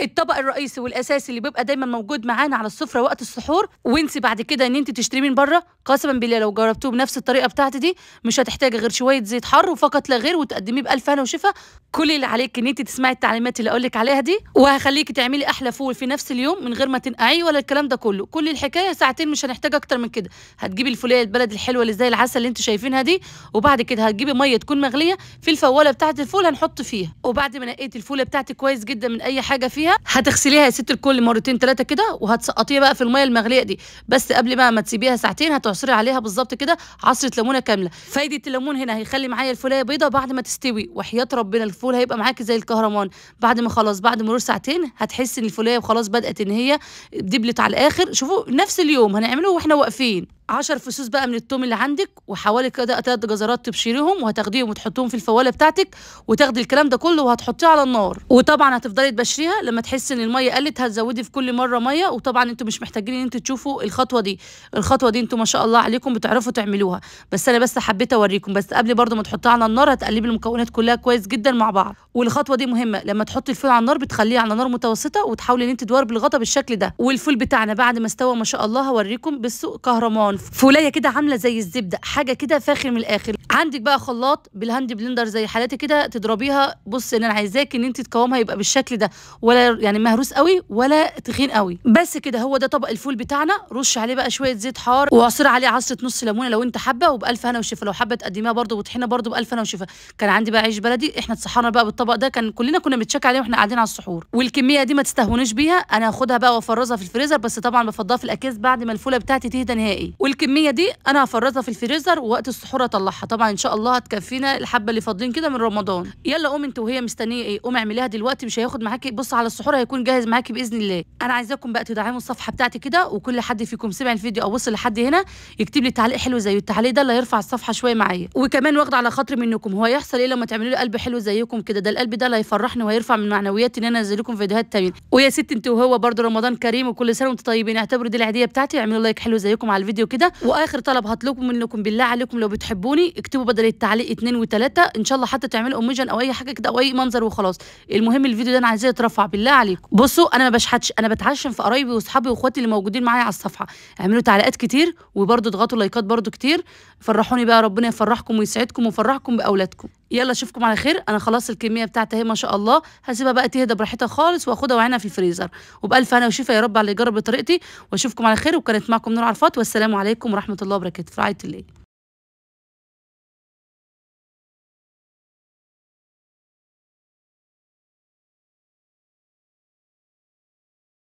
الطبق الرئيسي والاساسي اللي بيبقى دايما موجود معانا على السفره وقت السحور وانسي بعد كده ان انت تشتري من بره قسما بالله لو جربتوه بنفس الطريقه بتاعتي دي مش هتحتاجي غير شويه زيت حر وفقط لا غير وتقدميه بالف هنا وشفا كل اللي عليك ان انت تسمعي التعليمات اللي اقول لك عليها دي وهخليكي تعملي احلى فول في نفس اليوم من غير ما تنقعي ولا الكلام ده كله كل الحكايه ساعتين مش هنحتاج اكتر من كده هتجيبي الفوليه البلد الحلوه اللي زي العسل اللي انتوا شايفينها دي وبعد كده هتجيبي ميه تكون مغليه في الفواله بتاعه الفول هنحط فيها وبعد ما نقيت الفوله بتاعتي كويس جدا من اي حاجه فيها فيها هتغسليها يا ست الكل مرتين ثلاثه كده وهتسقطيها بقى في الميه المغليه دي بس قبل بقى ما تسيبيها ساعتين هتعصري عليها بالظبط كده عصره ليمونه كامله فايده الليمون هنا هيخلي معايا الفولية بيضه بعد ما تستوي وحياه ربنا الفول هيبقى معاكي زي الكهرمان بعد ما خلاص بعد مرور ساعتين هتحسي ان الفولية خلاص بدات ان هي دبلت على الاخر شوفوا نفس اليوم هنعمله واحنا واقفين 10 فصوص بقى من التوم اللي عندك وحوالي كده تلات جزرات تبشريهم وهتاخديهم وتحطيهم في الفواله بتاعتك وتاخدي الكلام ده كله وهتحطيه على النار وطبعا هتفضلي تبشريها لما تحسي ان الميه قلت هتزودي في كل مره ميه وطبعا انتوا مش محتاجين ان انتوا تشوفوا الخطوه دي الخطوه دي انتوا ما شاء الله عليكم بتعرفوا تعملوها بس انا بس حبيت اوريكم بس قبل برده ما تحطيها على النار هتقلبي المكونات كلها كويس جدا مع بعض والخطوه دي مهمه لما تحطي الفول على النار بتخليه على نار متوسطه وتحاولي ان انت تدوري بالغطا بالشكل ده والفول بتاعنا بعد ما استوى ما شاء الله هوريكم بالسوق كهرمان طبعا فوليه كده عامله زي الزبده حاجه كده فاخر من الاخر عندك بقى خلاط بالهاند بلندر زي حالاتي كده تضربيها بص ان انا عايزاك ان انت تقومها يبقى بالشكل ده ولا يعني مهروس قوي ولا تخين قوي بس كده هو ده طبق الفول بتاعنا رش عليه بقى شويه زيت حار وعصير عليه عصره نص ليمونه لو انت حابه وبالف هنا وشفا لو حابه تقدميها برده وطحينه برده بالف هنا وشفا كان عندي بقى عيش بلدي احنا اتسحرنا بقى بالطبق ده كان كلنا كنا بنتشكى عليه واحنا قاعدين على السحور والكميه دي ما تستهونيش بيها انا هاخدها بقى وافرزها في الفريزر بس طبعا بفضها في الاكياس بعد ما الفوله بتاعتي تهدى نهائي والكميه دي انا هفرزها في الفريزر ووقت السحور اطلعها طبعا ان شاء الله هتكفينا الحبه اللي فاضلين كده من رمضان يلا قومي انت وهي مستنيه ايه قومي اعمليها دلوقتي مش هياخد معاكي بص على السحور هيكون جاهز معاكي باذن الله انا عايزاكم بقى تدعموا الصفحه بتاعتي كده وكل حد فيكم سمع الفيديو او وصل لحد هنا يكتب لي تعليق حلو زيه التعليق ده اللي هيرفع الصفحه شويه معايا وكمان واخده على خاطر منكم هو هيحصل ايه لما تعملوا لي قلب حلو زيكم كده ده القلب ده اللي هيفرحني وهيرفع من معنوياتي ان انا انزل لكم فيديوهات تانية ويا ست انت وهو برده رمضان كريم وكل سنه وانتم طيبين اعتبروا دي العيديه بتاعتي اعملوا لايك حلو زيكم على الفيديو كده واخر طلب هطلبه منكم بالله عليكم لو بتحبوني اكتبوا بدل التعليق اتنين وتلاته ان شاء الله حتى تعملوا اوميجن او اي حاجه كده او اي منظر وخلاص المهم الفيديو ده انا عايزاه يترفع بالله عليكم بصوا انا ما بشحتش انا بتعشم في قرايبي واصحابي واخواتي اللي موجودين معايا على الصفحه اعملوا تعليقات كتير وبرده اضغطوا لايكات برده كتير فرحوني بقى ربنا يفرحكم ويسعدكم ويفرحكم باولادكم يلا اشوفكم على خير انا خلاص الكميه بتاعتي اهي ما شاء الله هسيبها بقى تهدى براحتها خالص واخدها وعينها في الفريزر وبالف هنا وشفا يا رب على اللي جرب بطريقتي واشوفكم على خير وكانت معكم نور عرفات والسلام عليكم ورحمه الله وبركاته في رعايه الله